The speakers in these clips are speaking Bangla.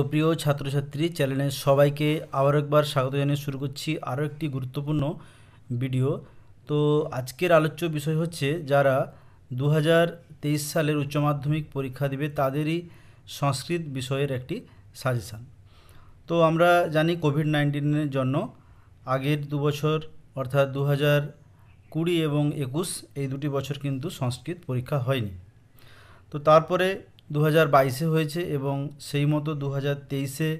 তো প্রিয় ছাত্রছাত্রী চ্যানেলে সবাইকে আবার একবার স্বাগত জানিয়ে শুরু করছি আরও একটি গুরুত্বপূর্ণ ভিডিও তো আজকের আলোচ্য বিষয় হচ্ছে যারা দু সালের উচ্চ মাধ্যমিক পরীক্ষা দিবে তাদেরই সংস্কৃত বিষয়ের একটি সাজেশান তো আমরা জানি কোভিড নাইন্টিনের জন্য আগের দু বছর অর্থাৎ দু হাজার কুড়ি এবং একুশ এই দুটি বছর কিন্তু সংস্কৃত পরীক্ষা হয়নি তো তারপরে দু হাজার বাইশে হয়েছে এবং সেই মতো দু হাজার তেইশে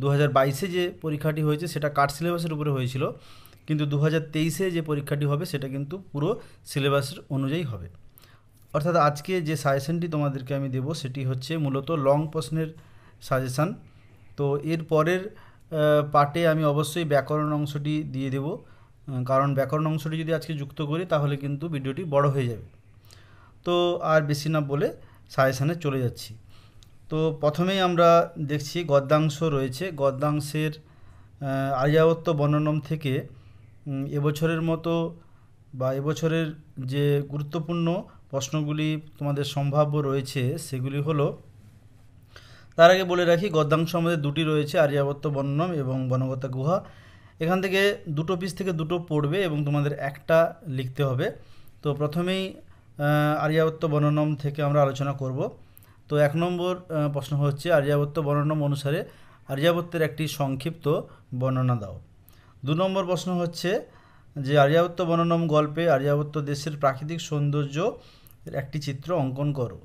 দু হাজার বাইশে যে পরীক্ষাটি হয়েছে সেটা কাট সিলেবাসের উপরে হয়েছিল কিন্তু দু হাজার তেইশে যে পরীক্ষাটি হবে সেটা কিন্তু পুরো সিলেবাসের অনুযায়ী হবে অর্থাৎ আজকে যে সাজেশনটি তোমাদেরকে আমি দেব সেটি হচ্ছে মূলত লং প্রশ্নের সাজেশান তো এর পরের পার্টে আমি অবশ্যই ব্যাকরণ অংশটি দিয়ে দেব কারণ ব্যাকরণ অংশটি যদি আজকে যুক্ত করি তাহলে কিন্তু ভিডিওটি বড় হয়ে যাবে তো আর বেশি না বলে সাজেশানে চলে যাচ্ছি তো প্রথমেই আমরা দেখছি গদ্যাংশ রয়েছে গদ্যাংশের আর্যাবত্য বর্ণনম থেকে এবছরের মতো বা এবছরের যে গুরুত্বপূর্ণ প্রশ্নগুলি তোমাদের সম্ভাব্য রয়েছে সেগুলি হলো তার আগে বলে রাখি গদ্যাংশ আমাদের দুটি রয়েছে আর্যাবত্য বর্ণনম এবং বনগতা গুহা এখান থেকে দুটো পিস থেকে দুটো পড়বে এবং তোমাদের একটা লিখতে হবে তো প্রথমেই আরিয়াবত্ত বর্ণনম থেকে আমরা আলোচনা করব তো এক নম্বর প্রশ্ন হচ্ছে আর্যাবত্য বর্ণনম অনুসারে আর্যাবত্তের একটি সংক্ষিপ্ত বর্ণনা দাও দু নম্বর প্রশ্ন হচ্ছে যে আরিয়াবত্ত বর্ণনম গল্পে আর্যাবত্ত দেশের প্রাকৃতিক সৌন্দর্য একটি চিত্র অঙ্কন করো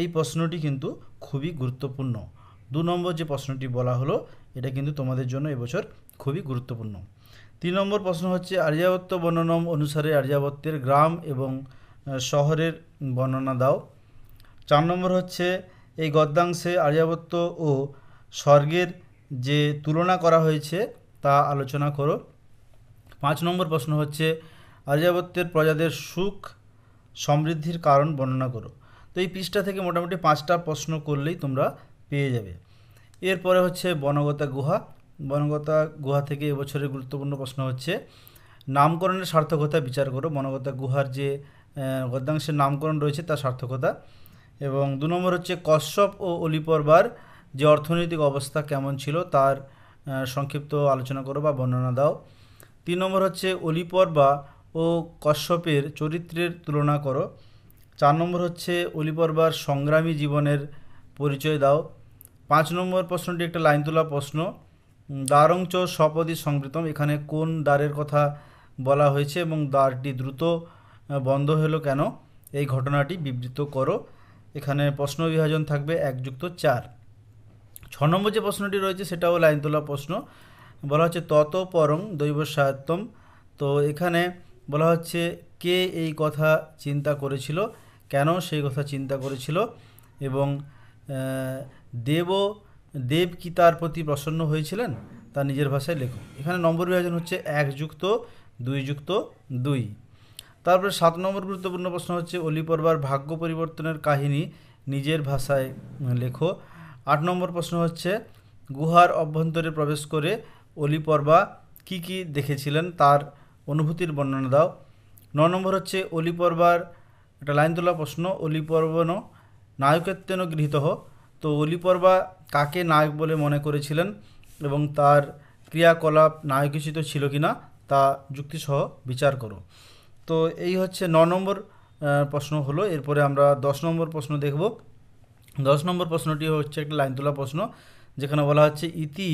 এই প্রশ্নটি কিন্তু খুবই গুরুত্বপূর্ণ দু নম্বর যে প্রশ্নটি বলা হলো এটা কিন্তু তোমাদের জন্য এবছর খুবই গুরুত্বপূর্ণ তিন নম্বর প্রশ্ন হচ্ছে আর্যাবত্য বর্ণনম অনুসারে আর্যাবত্তের গ্রাম এবং শহরের বর্ণনা দাও চার নম্বর হচ্ছে এই গদ্যাংশে আর্যাবত্য ও স্বর্গের যে তুলনা করা হয়েছে তা আলোচনা করো পাঁচ নম্বর প্রশ্ন হচ্ছে আর্যাবত্যের প্রজাদের সুখ সমৃদ্ধির কারণ বর্ণনা করো তো এই পৃষ্ঠা থেকে মোটামুটি পাঁচটা প্রশ্ন করলেই তোমরা পেয়ে যাবে এরপরে হচ্ছে বনগতা গুহা বনগতা গুহা থেকে এবছরের গুরুত্বপূর্ণ প্রশ্ন হচ্ছে নামকরণের সার্থকতা বিচার করো বনগতা গুহার যে গদ্যাংশের নামকরণ রয়েছে তার সার্থকতা এবং দু নম্বর হচ্ছে কশ্যপ ও অলিপর্বার যে অর্থনৈতিক অবস্থা কেমন ছিল তার সংক্ষিপ্ত আলোচনা করো বা বর্ণনা দাও তিন নম্বর হচ্ছে অলিপর্বা ও কশ্যপের চরিত্রের তুলনা করো চার নম্বর হচ্ছে অলিপর্বার সংগ্রামী জীবনের পরিচয় দাও পাঁচ নম্বর প্রশ্নটি একটা লাইন তোলা প্রশ্ন দ্বারংচ স্বপদী সংবৃতম এখানে কোন দ্বারের কথা বলা হয়েছে এবং দ্বারটি দ্রুত বন্ধ হলো কেন এই ঘটনাটি বিবৃত করো এখানে প্রশ্ন বিভাজন থাকবে এক যুক্ত চার ছ নম্বর যে প্রশ্নটি রয়েছে সেটাও লাইন তোলা প্রশ্ন বলা হচ্ছে তত দৈব সায়ত্তম তো এখানে বলা হচ্ছে কে এই কথা চিন্তা করেছিল কেন সেই কথা চিন্তা করেছিল এবং দেব দেব কি তার প্রতি প্রসন্ন হয়েছিলেন তা নিজের ভাষায় লেখো এখানে নম্বর বিভাজন হচ্ছে এক যুক্ত দুই যুক্ত দুই তারপরে সাত নম্বর গুরুত্বপূর্ণ প্রশ্ন হচ্ছে অলিপর্বার ভাগ্য পরিবর্তনের কাহিনী নিজের ভাষায় লেখো আট নম্বর প্রশ্ন হচ্ছে গুহার অভ্যন্তরে প্রবেশ করে অলিপর্বা কি কি দেখেছিলেন তার অনুভূতির বর্ণনা দাও ন নম্বর হচ্ছে অলিপর্বার একটা লাইন তোলা প্রশ্ন অলিপর্বণ নায়কত্বেন গৃহীত তো অলিপর্বা কাকে নায়ক বলে মনে করেছিলেন এবং তার ক্রিয়াকলাপ নায়কোচিত ছিল কিনা তা যুক্তিসহ বিচার করো তো এই হচ্ছে ন নম্বর প্রশ্ন হলো এরপরে আমরা দশ নম্বর প্রশ্ন দেখব দশ নম্বর প্রশ্নটি হচ্ছে একটা লাইন তোলা প্রশ্ন যেখানে বলা হচ্ছে ইতি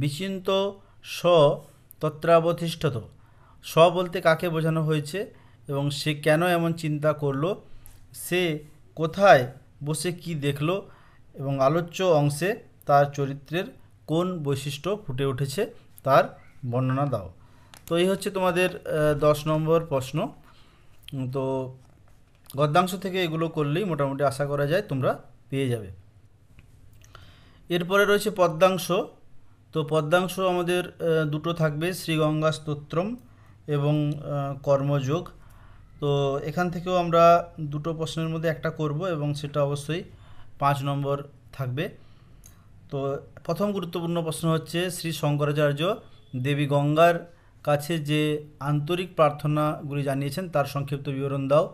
বিচিন্ত স তত্রাবধিষ্ঠত স বলতে কাকে বোঝানো হয়েছে এবং সে কেন এমন চিন্তা করলো সে কোথায় বসে কি দেখলো এবং আলোচ্য অংশে তার চরিত্রের কোন বৈশিষ্ট্য ফুটে উঠেছে তার বর্ণনা দাও তো এই হচ্ছে তোমাদের দশ নম্বর প্রশ্ন তো গদ্যাংশ থেকে এগুলো করলেই মোটামুটি আশা করা যায় তোমরা পেয়ে যাবে এরপরে রয়েছে পদ্মাংশ তো পদ্মাংশ আমাদের দুটো থাকবে শ্রীগঙ্গা স্তোত্রম এবং কর্মযোগ তো এখান থেকেও আমরা দুটো প্রশ্নের মধ্যে একটা করব এবং সেটা অবশ্যই পাঁচ নম্বর থাকবে তো প্রথম গুরুত্বপূর্ণ প্রশ্ন হচ্ছে শ্রী শঙ্করাচার্য দেবী গঙ্গার কাছে যে আন্তরিক প্রার্থনাগুলি জানিয়েছেন তার সংক্ষিপ্ত বিবরণ দাও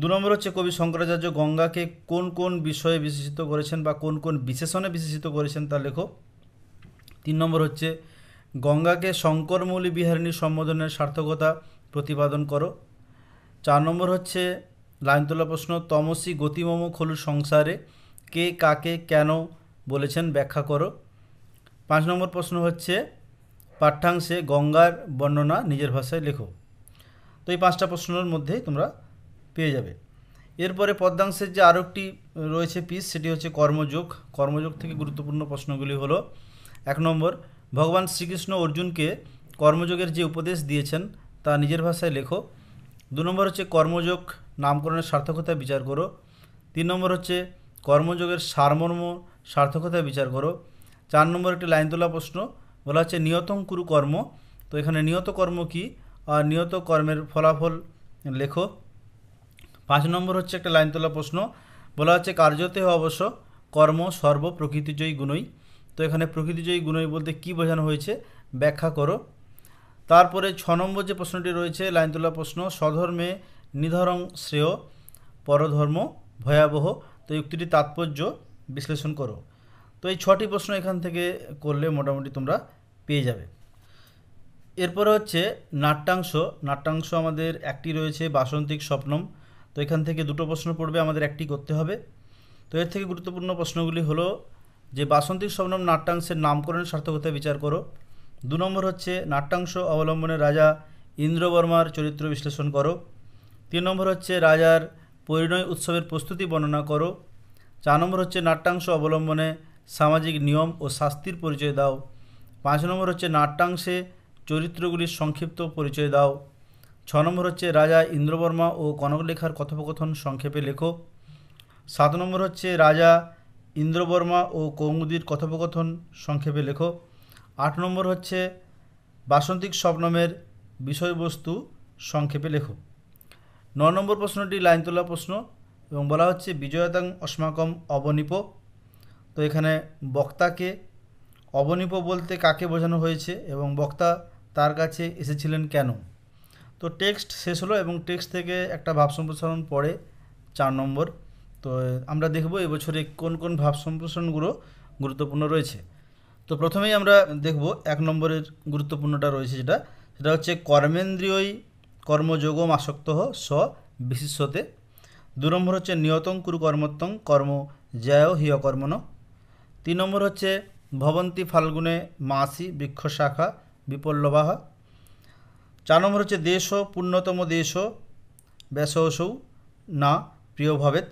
দু নম্বর হচ্ছে কবি শঙ্করাচার্য গঙ্গাকে কোন কোন বিষয়ে বিশেষিত করেছেন বা কোন কোন বিশেষণে বিশেষিত করেছেন তা লেখো তিন নম্বর হচ্ছে গঙ্গাকে শঙ্করমৌলী বিহারিণী সম্বোধনের সার্থকতা প্রতিপাদন করো চার নম্বর হচ্ছে লাইনতলা প্রশ্ন তমসি গতিমম খলু সংসারে কে কাকে কেন বলেছেন ব্যাখ্যা করো পাঁচ নম্বর প্রশ্ন হচ্ছে পাঠ্যাংশে গঙ্গার বর্ণনা নিজের ভাষায় লেখো তো এই পাঁচটা প্রশ্নের মধ্যে তোমরা পেয়ে যাবে এরপরে পদ্মাংশের যে আরও একটি রয়েছে পিস সেটি হচ্ছে কর্মযোগ কর্মযোগ থেকে গুরুত্বপূর্ণ প্রশ্নগুলি হলো এক নম্বর ভগবান শ্রীকৃষ্ণ অর্জুনকে কর্মযোগের যে উপদেশ দিয়েছেন তা নিজের ভাষায় লেখো দু নম্বর হচ্ছে কর্মযোগ নামকরণের সার্থকতা বিচার করো তিন নম্বর হচ্ছে কর্মযোগের সারমর্ম সার্থকতা বিচার করো চার নম্বর একটি লাইন তোলা প্রশ্ন বলা হচ্ছে নিয়তং কুরু কর্ম তো এখানে নিয়ত কর্ম কি আর নিয়ত কর্মের ফলাফল লেখো পাঁচ নম্বর হচ্ছে একটা লাইন তোলা প্রশ্ন বলা হচ্ছে কার্যতে অবশ্য কর্ম সর্ব প্রকৃতিজয়ী গুণই তো এখানে প্রকৃতিজয়ী গুণই বলতে কি বোঝানো হয়েছে ব্যাখ্যা করো তারপরে ছ নম্বর যে প্রশ্নটি রয়েছে লাইন তোলা প্রশ্ন স্বধর্মে নিধরং শ্রেয় পরধর্ম ভয়াবহ তো উক্তিটি তাৎপর্য বিশ্লেষণ করো তো এই ছটি প্রশ্ন এখান থেকে করলে মোটামুটি তোমরা পেয়ে যাবে এরপরে হচ্ছে নাট্যাংশ নাট্যাংশ আমাদের একটি রয়েছে বাসন্তিক স্বপ্নম তো এখান থেকে দুটো প্রশ্ন পড়বে আমাদের একটি করতে হবে তো এর থেকে গুরুত্বপূর্ণ প্রশ্নগুলি হলো যে বাসন্তিক স্বপ্নম নাট্যাংশের নামকরণের সার্থকতা বিচার করো দু নম্বর হচ্ছে নাট্যাংশ অবলম্বনে রাজা ইন্দ্রবর্মার চরিত্র বিশ্লেষণ করো তিন নম্বর হচ্ছে রাজার পরিণয় উৎসবের প্রস্তুতি বর্ণনা করো চার নম্বর হচ্ছে নাট্যাংশ অবলম্বনে সামাজিক নিয়ম ও শাস্তির পরিচয় দাও পাঁচ নম্বর হচ্ছে নাট্যাংশে চরিত্রগুলির সংক্ষিপ্ত পরিচয় দাও ছ নম্বর হচ্ছে রাজা ইন্দ্রবর্মা ও কনকলেখার কথোপকথন সংক্ষেপে লেখো সাত নম্বর হচ্ছে রাজা ইন্দ্রবর্মা ও কৌমুদির কথোপকথন সংক্ষেপে লেখো আট নম্বর হচ্ছে বাসন্তিক স্বপ্নমের বিষয়বস্তু সংক্ষেপে লেখো ন নম্বর প্রশ্নটি লাইন তোলা প্রশ্ন এবং বলা হচ্ছে বিজয়তাং অস্মাকম অবনিপ তো এখানে বক্তাকে অবনীপ বলতে কাকে বোঝানো হয়েছে এবং বক্তা তার কাছে এসেছিলেন কেন তো টেক্সট শেষ হলো এবং টেক্সট থেকে একটা ভাব সম্প্রসারণ পড়ে চার নম্বর তো আমরা দেখব এবছরে কোন কোন ভাব সম্প্রসারণগুলো গুরুত্বপূর্ণ রয়েছে তো প্রথমেই আমরা দেখব এক নম্বরের গুরুত্বপূর্ণটা রয়েছে যেটা সেটা হচ্ছে কর্মেন্দ্রিয়ই কর্মযোগম আসক্ত স বিশিষ্যতে দু নম্বর হচ্ছে নিয়তং কুরু কর্মত্বং কর্ম জয় হিয় কর্মণ তিন নম্বর হচ্ছে ভবন্তি ফাল্গুনে মাসি বৃক্ষ শাখা বিপল্লবাহা চার নম্বর হচ্ছে দেশ পূর্ণতম দেশ ব্যসৌ না প্রিয় ভবেত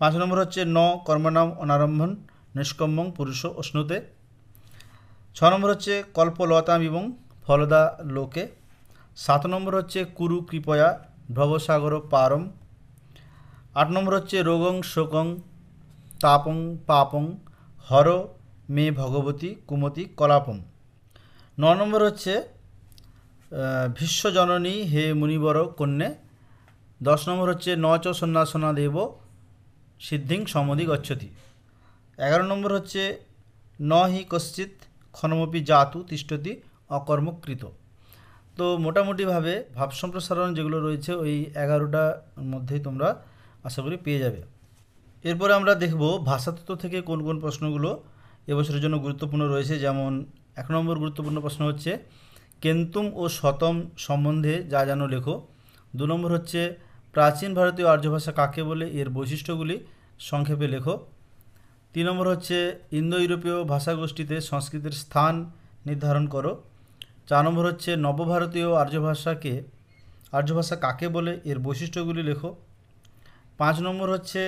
পাঁচ নম্বর হচ্ছে ন কর্মনাম অনারম্ভন নিষ্কম্বং পুরুষ অশ্নুতে ছ নম্বর হচ্ছে কল্পলতাম এবং ফলদা লোকে সাত নম্বর হচ্ছে কুরু কৃপয়া ভবসাগর পারম আট নম্বর হচ্ছে রোগং শোকং তাপং পাপং হর মে ভগবতী কুমতি কলাপম ন নম্বর হচ্ছে ভীষ্মজননী হে মুনিবর কন্যে দশ নম্বর হচ্ছে ন চ সন্ন্যাসনা দেব সিদ্ধিং সমধি গচ্ছতি এগারো নম্বর হচ্ছে ন হি কশ্চিত ক্ষণমপি জাতু তিষ্ঠতি অকর্মকৃত তো মোটামুটিভাবে ভাব সম্প্রসারণ যেগুলো রয়েছে ওই এগারোটার মধ্যেই তোমরা আশা করি পেয়ে যাবে এরপরে আমরা দেখব ভাষাতত্ত্ব থেকে কোন কোন প্রশ্নগুলো এবছরের জন্য গুরুত্বপূর্ণ রয়েছে যেমন এক নম্বর গুরুত্বপূর্ণ প্রশ্ন হচ্ছে কেন্তুম ও শতম সম্বন্ধে যা জানো লেখো দু নম্বর হচ্ছে প্রাচীন ভারতীয় আর্য ভাষা কাকে বলে এর বৈশিষ্ট্যগুলি সংক্ষেপে লেখো তিন নম্বর হচ্ছে ইন্দো ইউরোপীয় ভাষাগোষ্ঠীতে সংস্কৃতির স্থান নির্ধারণ করো চার নম্বর হচ্ছে নবভারতীয় আর্য ভাষাকে আর্য ভাষা কাকে বলে এর বৈশিষ্ট্যগুলি লেখো পাঁচ নম্বর হচ্ছে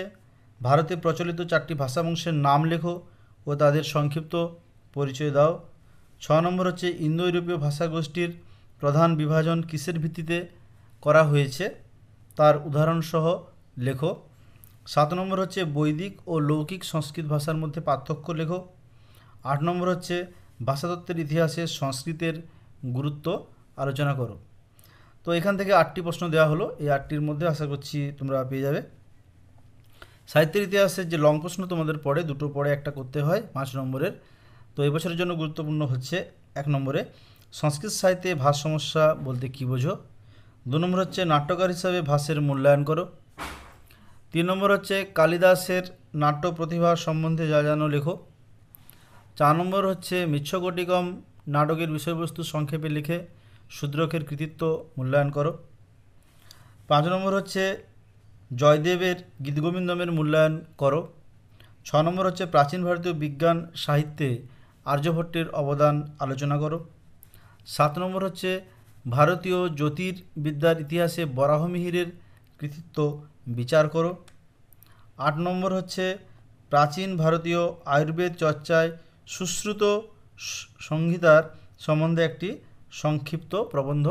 ভারতে প্রচলিত চারটি ভাষাবংশের নাম লেখো ও তাদের সংক্ষিপ্ত পরিচয় দাও ছ নম্বর হচ্ছে ইন্দো ইউরোপীয় ভাষাগোষ্ঠীর প্রধান বিভাজন কিসের ভিত্তিতে করা হয়েছে তার উদাহরণসহ লেখো সাত নম্বর হচ্ছে বৈদিক ও লৌকিক সংস্কৃত ভাষার মধ্যে পার্থক্য লেখো আট নম্বর হচ্ছে ভাষাতত্ত্বের ইতিহাসে সংস্কৃতের গুরুত্ব আলোচনা করো তো এখান থেকে আটটি প্রশ্ন দেওয়া হলো এই আটটির মধ্যে আশা করছি তোমরা পেয়ে যাবে সাহিত্যের ইতিহাসের যে লং প্রশ্ন তোমাদের পড়ে দুটো পড়ে একটা করতে হয় পাঁচ নম্বরের তো এবছরের জন্য গুরুত্বপূর্ণ হচ্ছে এক নম্বরে সংস্কৃত সাহিত্যে ভাষ সমস্যা বলতে কী বোঝো দু নম্বর হচ্ছে নাট্যকার হিসাবে ভাষের মূল্যায়ন করো তিন নম্বর হচ্ছে কালিদাসের নাট্য প্রতিভা সম্বন্ধে যা জানো লেখো চার নম্বর হচ্ছে মিচ্ছকটিকম নাটকের বিষয়বস্তু সংক্ষেপে লিখে শূদ্রকের কৃতিত্ব মূল্যায়ন করো পাঁচ নম্বর হচ্ছে জয়দেবের গীতগোবিন্দমের মূল্যায়ন করো ছ নম্বর হচ্ছে প্রাচীন ভারতীয় বিজ্ঞান সাহিত্যে আর্যভট্টের অবদান আলোচনা করো সাত নম্বর হচ্ছে ভারতীয় জ্যোতির্বিদ্যার ইতিহাসে বরাহমিহিরের কৃতিত্ব বিচার করো আট নম্বর হচ্ছে প্রাচীন ভারতীয় আয়ুর্বেদ চর্চায় সুশ্রুত সংহিতার সম্বন্ধে একটি সংক্ষিপ্ত প্রবন্ধ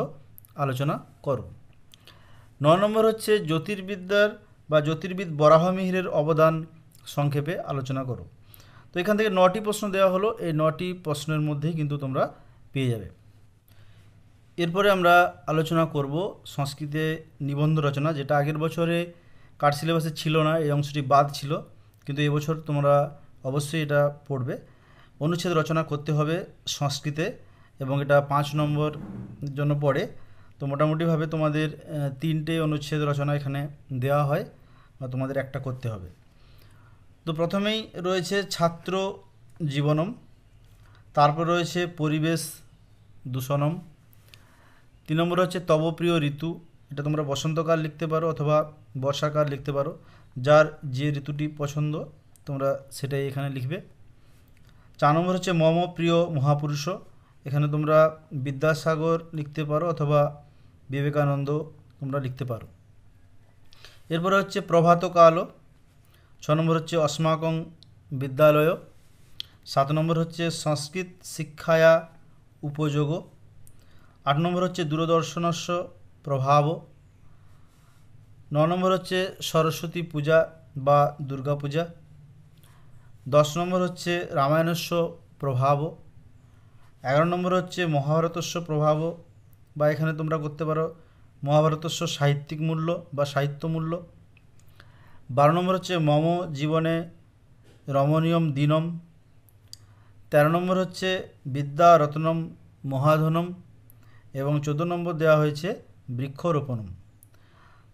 আলোচনা করো ন নম্বর হচ্ছে জ্যোতির্বিদ্যার বা জ্যোতির্বিদ বরাহ মিহিরের অবদান সংক্ষেপে আলোচনা করো তো এখান থেকে নটি প্রশ্ন দেওয়া হলো এই নটি প্রশ্নের মধ্যেই কিন্তু তোমরা পেয়ে যাবে এরপরে আমরা আলোচনা করব সংস্কৃতে নিবন্ধ রচনা যেটা আগের বছরে কাঠ সিলেবাসে ছিল না এই অংশটি বাদ ছিল কিন্তু এবছর তোমরা অবশ্যই এটা পড়বে অনুচ্ছেদ রচনা করতে হবে সংস্কৃতে এবং এটা পাঁচ নম্বর জন্য পড়ে তো মোটামুটিভাবে তোমাদের তিনটে অনুচ্ছেদ রচনা এখানে দেওয়া হয় বা তোমাদের একটা করতে হবে তো প্রথমেই রয়েছে ছাত্র জীবনম তারপর রয়েছে পরিবেশ দূষণম তিন নম্বর হচ্ছে তবপ্রিয় ঋতু এটা তোমরা বসন্তকাল লিখতে পারো অথবা বর্ষাকাল লিখতে পারো যার যে ঋতুটি পছন্দ তোমরা সেটাই এখানে লিখবে চার নম্বর হচ্ছে মম প্রিয় মহাপুরুষ এখানে তোমরা বিদ্যাসাগর লিখতে পারো অথবা বিবেকানন্দ তোমরা লিখতে পারো এরপরে হচ্ছে প্রভাতকাল ছ নম্বর হচ্ছে অস্মাকং বিদ্যালয় সাত নম্বর হচ্ছে সংস্কৃত শিক্ষায়া উপযোগ আট নম্বর হচ্ছে দূরদর্শনস্য প্রভাব ন নম্বর হচ্ছে সরস্বতী পূজা বা দুর্গা পূজা দশ নম্বর হচ্ছে রামায়ণস্য প্রভাব এগারো নম্বর হচ্ছে মহাভারতস্য প্রভাব বা এখানে তোমরা করতে পারো মহাভারতস্ব সাহিত্যিক মূল্য বা সাহিত্য মূল্য বারো নম্বর হচ্ছে মম জীবনে রমণীয়ম দিনম তেরো নম্বর হচ্ছে বিদ্যা রত্নম মহাধনম এবং চোদ্দো নম্বর দেওয়া হয়েছে বৃক্ষরোপণম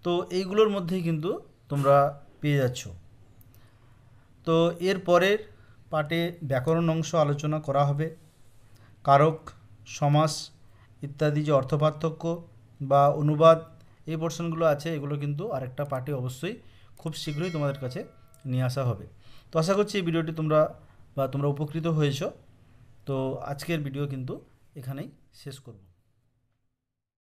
তো এইগুলোর মধ্যেই কিন্তু তোমরা পেয়ে যাচ্ছ তো এর পরের পাটে ব্যাকরণ অংশ আলোচনা করা হবে কারক সমাস ইত্যাদি যে অর্থ পার্থক্য বা অনুবাদ এই পোর্শনগুলো আছে এগুলো কিন্তু আরেকটা পার্টি অবশ্যই খুব শীঘ্রই তোমাদের কাছে নিয়ে আসা হবে তো আশা করছি এই ভিডিওটি তোমরা বা তোমরা উপকৃত হয়েছ তো আজকের ভিডিও কিন্তু এখানেই শেষ করব